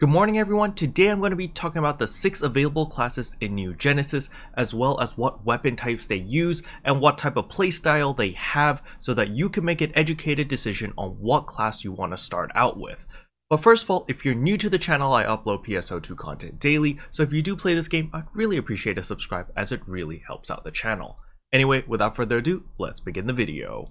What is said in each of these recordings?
Good morning everyone, today I'm going to be talking about the 6 available classes in New Genesis as well as what weapon types they use and what type of playstyle they have so that you can make an educated decision on what class you want to start out with. But first of all, if you're new to the channel, I upload PSO2 content daily, so if you do play this game, I'd really appreciate a subscribe as it really helps out the channel. Anyway, without further ado, let's begin the video.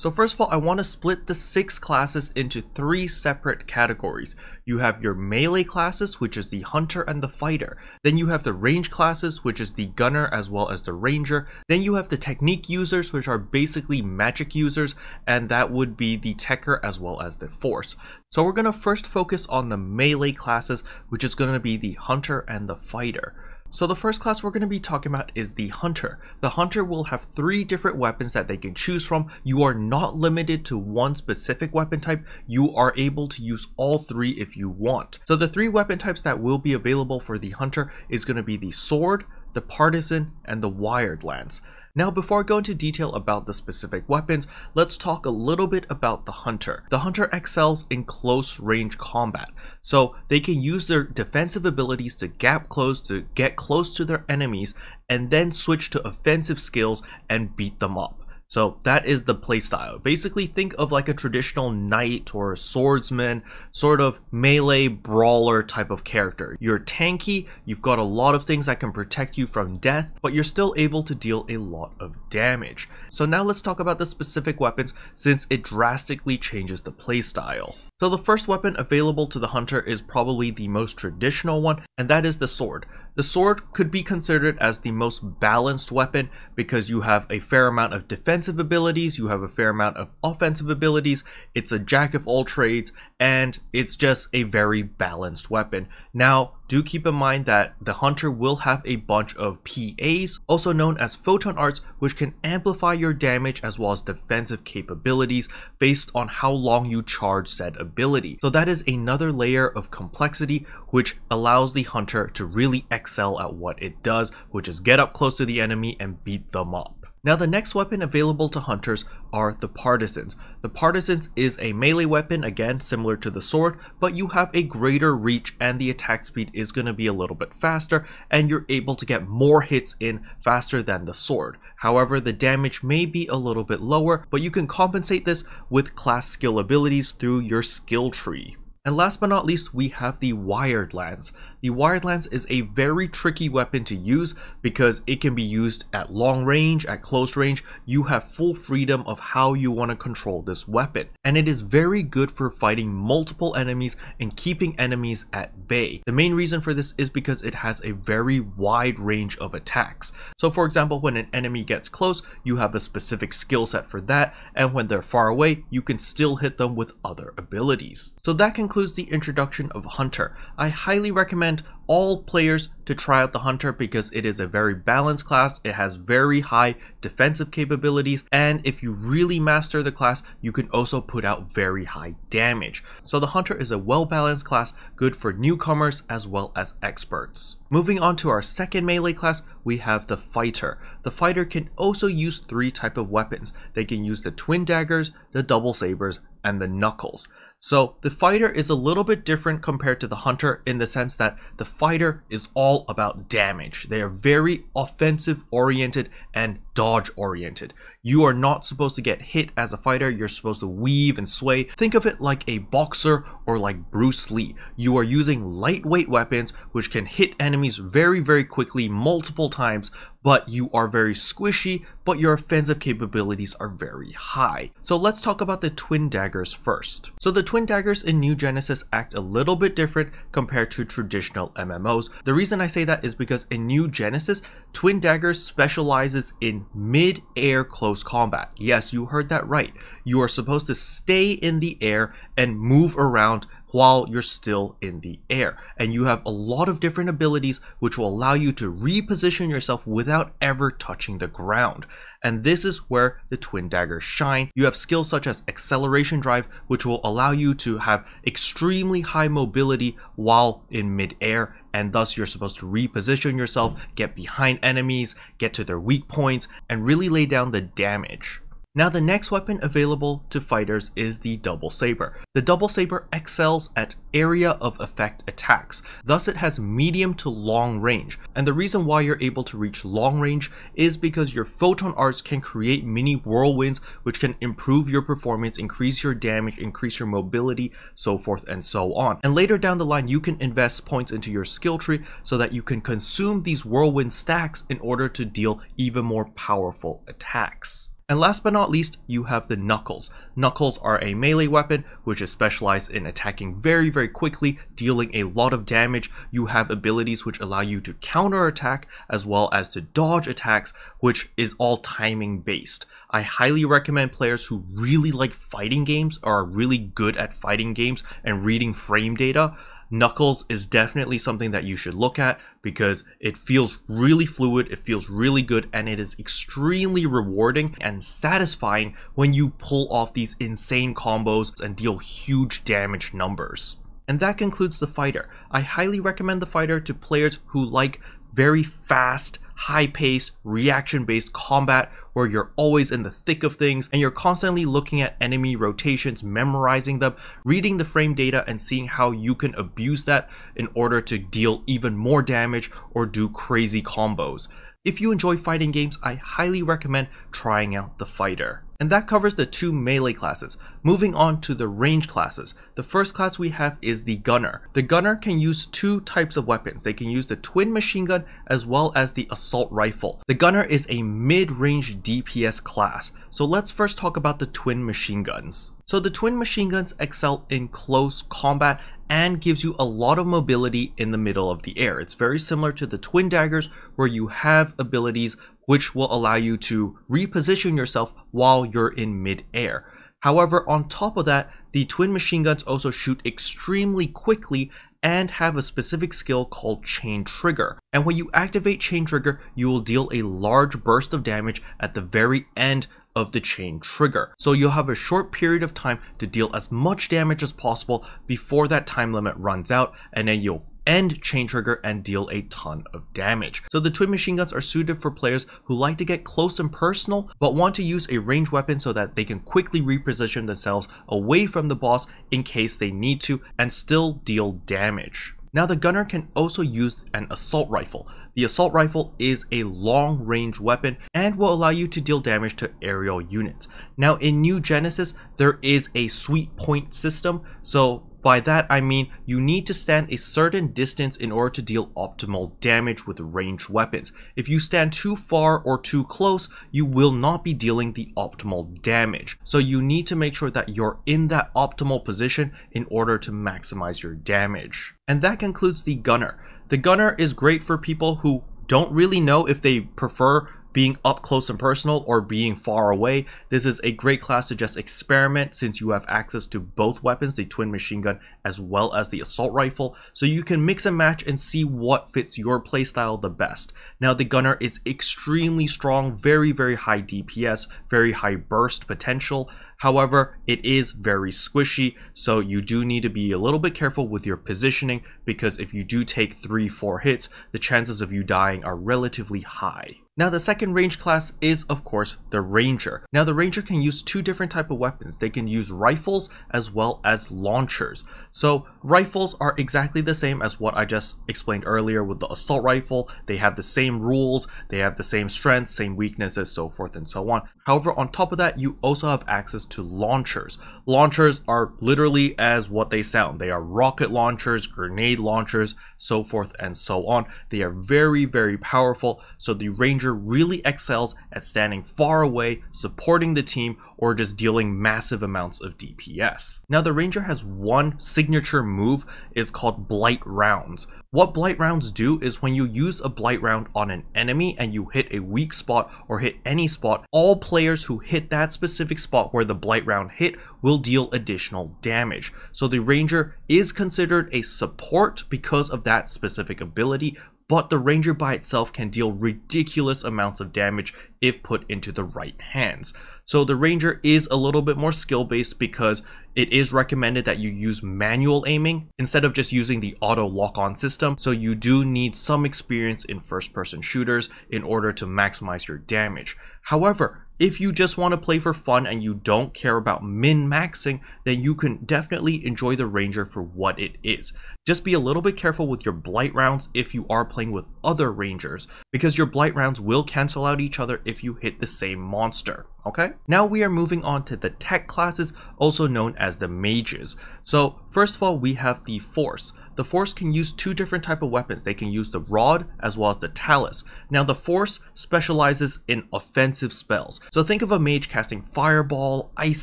So first of all, I want to split the six classes into three separate categories. You have your melee classes, which is the hunter and the fighter. Then you have the range classes, which is the gunner as well as the ranger. Then you have the technique users, which are basically magic users, and that would be the techer as well as the force. So we're going to first focus on the melee classes, which is going to be the hunter and the fighter. So the first class we're going to be talking about is the Hunter. The Hunter will have three different weapons that they can choose from. You are not limited to one specific weapon type. You are able to use all three if you want. So the three weapon types that will be available for the Hunter is going to be the Sword, the Partisan, and the Wired Lance. Now before I go into detail about the specific weapons, let's talk a little bit about the Hunter. The Hunter excels in close range combat, so they can use their defensive abilities to gap close to get close to their enemies and then switch to offensive skills and beat them up. So that is the playstyle. Basically, think of like a traditional knight or swordsman, sort of melee brawler type of character. You're tanky, you've got a lot of things that can protect you from death, but you're still able to deal a lot of damage. So now let's talk about the specific weapons since it drastically changes the playstyle. So the first weapon available to the hunter is probably the most traditional one, and that is the sword. The sword could be considered as the most balanced weapon because you have a fair amount of defensive abilities, you have a fair amount of offensive abilities, it's a jack of all trades, and it's just a very balanced weapon. Now, do keep in mind that the Hunter will have a bunch of PAs, also known as Photon Arts, which can amplify your damage as well as defensive capabilities based on how long you charge said ability. So that is another layer of complexity which allows the Hunter to really execute excel at what it does, which is get up close to the enemy and beat them up. Now the next weapon available to hunters are the partisans. The partisans is a melee weapon, again similar to the sword, but you have a greater reach and the attack speed is going to be a little bit faster and you're able to get more hits in faster than the sword. However, the damage may be a little bit lower, but you can compensate this with class skill abilities through your skill tree. And last but not least, we have the Wired Lance. The Wired Lance is a very tricky weapon to use because it can be used at long range, at close range. You have full freedom of how you want to control this weapon. And it is very good for fighting multiple enemies and keeping enemies at bay. The main reason for this is because it has a very wide range of attacks. So for example, when an enemy gets close, you have a specific skill set for that. And when they're far away, you can still hit them with other abilities. So that can Concludes the introduction of Hunter. I highly recommend all players to try out the Hunter because it is a very balanced class, it has very high defensive capabilities, and if you really master the class, you can also put out very high damage. So the Hunter is a well-balanced class, good for newcomers as well as experts. Moving on to our second melee class, we have the Fighter. The Fighter can also use three type of weapons. They can use the Twin Daggers, the Double Sabers, and the Knuckles. So the Fighter is a little bit different compared to the Hunter in the sense that the fighter is all about damage. They are very offensive oriented and dodge oriented. You are not supposed to get hit as a fighter, you're supposed to weave and sway. Think of it like a boxer or like Bruce Lee. You are using lightweight weapons which can hit enemies very, very quickly multiple times, but you are very squishy, but your offensive capabilities are very high. So let's talk about the twin daggers first. So the twin daggers in New Genesis act a little bit different compared to traditional MMOs. The reason I say that is because in New Genesis, twin daggers specializes in mid-air close combat. Yes, you heard that right. You are supposed to stay in the air and move around while you're still in the air. And you have a lot of different abilities which will allow you to reposition yourself without ever touching the ground. And this is where the Twin Daggers shine. You have skills such as Acceleration Drive, which will allow you to have extremely high mobility while in midair and thus you're supposed to reposition yourself, get behind enemies, get to their weak points, and really lay down the damage. Now the next weapon available to fighters is the Double Saber. The Double Saber excels at area of effect attacks, thus it has medium to long range, and the reason why you're able to reach long range is because your photon arts can create mini whirlwinds which can improve your performance, increase your damage, increase your mobility, so forth and so on. And later down the line you can invest points into your skill tree so that you can consume these whirlwind stacks in order to deal even more powerful attacks. And last but not least, you have the Knuckles. Knuckles are a melee weapon which is specialized in attacking very very quickly, dealing a lot of damage. You have abilities which allow you to counter attack as well as to dodge attacks, which is all timing based. I highly recommend players who really like fighting games, are really good at fighting games and reading frame data Knuckles is definitely something that you should look at because it feels really fluid, it feels really good, and it is extremely rewarding and satisfying when you pull off these insane combos and deal huge damage numbers. And that concludes the fighter. I highly recommend the fighter to players who like very fast, high paced, reaction based combat where you're always in the thick of things and you're constantly looking at enemy rotations, memorizing them, reading the frame data, and seeing how you can abuse that in order to deal even more damage or do crazy combos. If you enjoy fighting games, I highly recommend trying out the fighter. And that covers the two melee classes. Moving on to the range classes. The first class we have is the gunner. The gunner can use two types of weapons. They can use the twin machine gun as well as the assault rifle. The gunner is a mid-range DPS class. So let's first talk about the twin machine guns. So the twin machine guns excel in close combat and gives you a lot of mobility in the middle of the air. It's very similar to the Twin Daggers where you have abilities which will allow you to reposition yourself while you're in mid-air. However, on top of that, the twin machine guns also shoot extremely quickly and have a specific skill called Chain Trigger. And when you activate Chain Trigger, you will deal a large burst of damage at the very end of the chain trigger. So you'll have a short period of time to deal as much damage as possible before that time limit runs out and then you'll end chain trigger and deal a ton of damage. So the twin machine guns are suited for players who like to get close and personal but want to use a ranged weapon so that they can quickly reposition themselves away from the boss in case they need to and still deal damage. Now the gunner can also use an assault rifle, the assault rifle is a long range weapon and will allow you to deal damage to aerial units. Now in New Genesis, there is a sweet point system, so by that I mean you need to stand a certain distance in order to deal optimal damage with ranged weapons. If you stand too far or too close, you will not be dealing the optimal damage. So you need to make sure that you're in that optimal position in order to maximize your damage. And that concludes the gunner. The gunner is great for people who don't really know if they prefer being up close and personal or being far away. This is a great class to just experiment since you have access to both weapons, the twin machine gun as well as the assault rifle, so you can mix and match and see what fits your playstyle the best. Now the gunner is extremely strong, very very high DPS, very high burst potential, However, it is very squishy, so you do need to be a little bit careful with your positioning because if you do take 3-4 hits, the chances of you dying are relatively high. Now the second range class is of course the ranger. Now the ranger can use two different type of weapons. They can use rifles as well as launchers. So Rifles are exactly the same as what I just explained earlier with the assault rifle. They have the same rules, they have the same strengths, same weaknesses, so forth and so on. However, on top of that, you also have access to launchers. Launchers are literally as what they sound. They are rocket launchers, grenade launchers, so forth and so on. They are very, very powerful, so the Ranger really excels at standing far away, supporting the team, or just dealing massive amounts of DPS. Now the Ranger has one signature move, is called Blight Rounds. What Blight Rounds do is when you use a Blight Round on an enemy and you hit a weak spot or hit any spot, all players who hit that specific spot where the Blight Round hit will deal additional damage. So the Ranger is considered a support because of that specific ability, but the ranger by itself can deal ridiculous amounts of damage if put into the right hands. So the Ranger is a little bit more skill based because it is recommended that you use manual aiming instead of just using the auto lock on system. So you do need some experience in first person shooters in order to maximize your damage. However, if you just want to play for fun and you don't care about min-maxing, then you can definitely enjoy the Ranger for what it is. Just be a little bit careful with your Blight rounds if you are playing with other Rangers, because your Blight rounds will cancel out each other if you hit the same monster, okay? Now we are moving on to the tech classes, also known as the Mages. So first of all, we have the Force the Force can use two different type of weapons. They can use the rod as well as the talus. Now the Force specializes in offensive spells. So think of a mage casting fireball, ice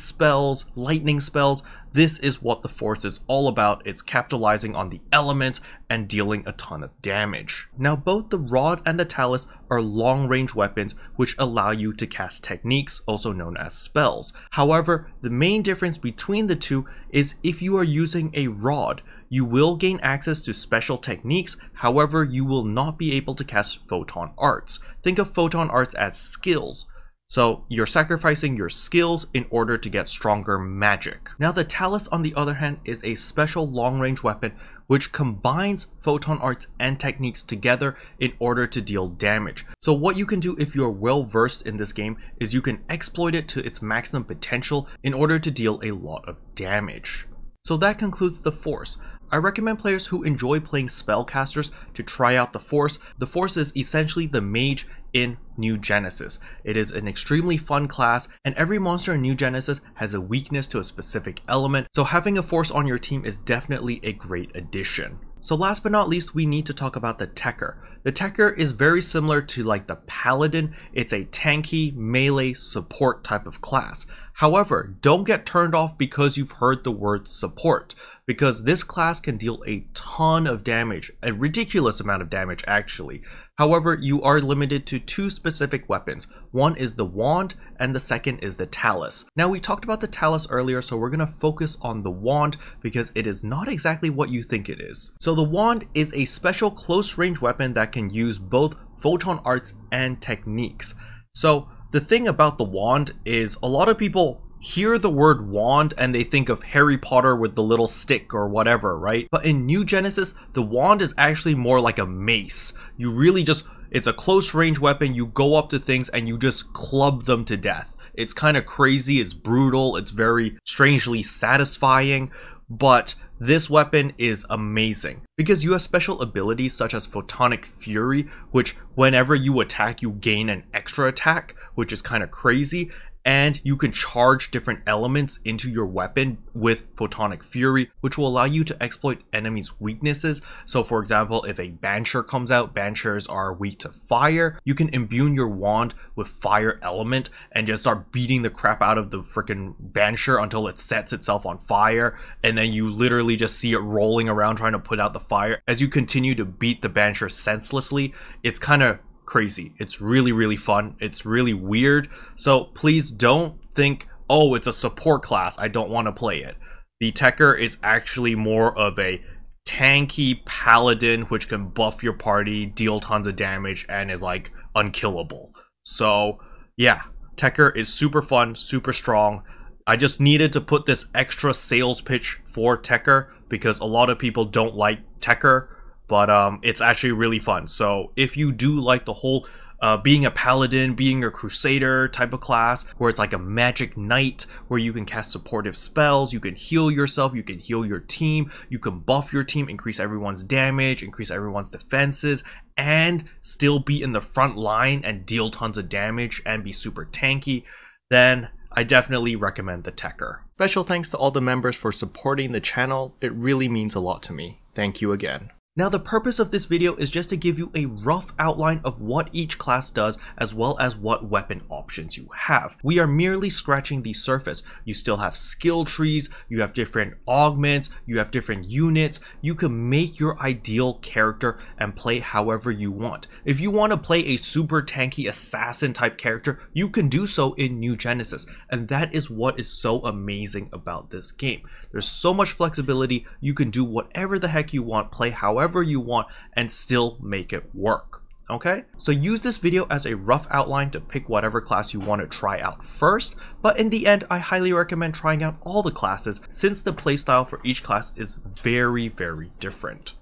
spells, lightning spells. This is what the Force is all about. It's capitalizing on the elements and dealing a ton of damage. Now both the rod and the talus are long range weapons which allow you to cast techniques, also known as spells. However, the main difference between the two is if you are using a rod, you will gain access to special techniques, however, you will not be able to cast photon arts. Think of photon arts as skills. So you're sacrificing your skills in order to get stronger magic. Now the Talus on the other hand is a special long range weapon which combines photon arts and techniques together in order to deal damage. So what you can do if you're well versed in this game is you can exploit it to its maximum potential in order to deal a lot of damage. So that concludes the force. I recommend players who enjoy playing spellcasters to try out the Force. The Force is essentially the mage in New Genesis. It is an extremely fun class, and every monster in New Genesis has a weakness to a specific element, so having a Force on your team is definitely a great addition. So last but not least, we need to talk about the Tekker. The Tekker is very similar to like the Paladin. It's a tanky melee support type of class. However, don't get turned off because you've heard the word support, because this class can deal a ton ton of damage, a ridiculous amount of damage actually. However, you are limited to two specific weapons. One is the wand and the second is the talus. Now we talked about the talus earlier, so we're gonna focus on the wand because it is not exactly what you think it is. So the wand is a special close range weapon that can use both photon arts and techniques. So the thing about the wand is a lot of people hear the word wand and they think of Harry Potter with the little stick or whatever, right? But in New Genesis, the wand is actually more like a mace. You really just, it's a close range weapon. You go up to things and you just club them to death. It's kind of crazy, it's brutal, it's very strangely satisfying, but this weapon is amazing because you have special abilities such as Photonic Fury, which whenever you attack, you gain an extra attack, which is kind of crazy and you can charge different elements into your weapon with Photonic Fury, which will allow you to exploit enemies' weaknesses. So, for example, if a Banshee comes out, Banshees are weak to fire, you can imbue your wand with fire element and just start beating the crap out of the freaking Banshee until it sets itself on fire, and then you literally just see it rolling around trying to put out the fire. As you continue to beat the Banshee senselessly, it's kind of crazy. It's really, really fun. It's really weird. So please don't think, oh, it's a support class. I don't want to play it. The Tekker is actually more of a tanky paladin which can buff your party, deal tons of damage, and is like unkillable. So yeah, Tekker is super fun, super strong. I just needed to put this extra sales pitch for Tekker because a lot of people don't like Tekker but um, it's actually really fun. So if you do like the whole uh, being a paladin, being a crusader type of class, where it's like a magic knight, where you can cast supportive spells, you can heal yourself, you can heal your team, you can buff your team, increase everyone's damage, increase everyone's defenses, and still be in the front line and deal tons of damage and be super tanky, then I definitely recommend the Tekker. Special thanks to all the members for supporting the channel, it really means a lot to me. Thank you again. Now the purpose of this video is just to give you a rough outline of what each class does as well as what weapon options you have. We are merely scratching the surface. You still have skill trees, you have different augments, you have different units. You can make your ideal character and play however you want. If you want to play a super tanky assassin type character, you can do so in New Genesis and that is what is so amazing about this game. There's so much flexibility, you can do whatever the heck you want, play however you want and still make it work. Okay, so use this video as a rough outline to pick whatever class you want to try out first, but in the end, I highly recommend trying out all the classes since the playstyle for each class is very, very different.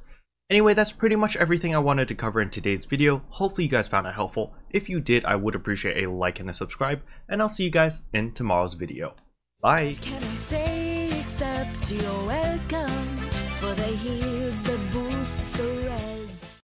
Anyway, that's pretty much everything I wanted to cover in today's video. Hopefully you guys found it helpful. If you did, I would appreciate a like and a subscribe, and I'll see you guys in tomorrow's video. Bye!